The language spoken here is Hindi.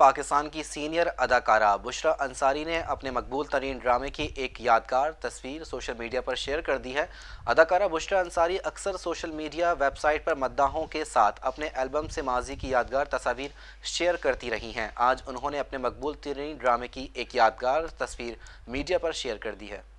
पाकिस्तान की सीनियर अदाकारा बुशरा अंसारी ने अपने मकबूल तरीन ड्रामे की एक यादगार तस्वीर सोशल मीडिया पर शेयर कर दी है अदाकारा बुशरा अंसारी अक्सर सोशल मीडिया वेबसाइट पर मद्दाहों के साथ अपने एल्बम से माजी की यादगार तस्वीर शेयर करती रही हैं आज उन्होंने अपने मकबूल तरीन ड्रामे की एक यादगार तस्वीर मीडिया पर शेयर कर दी है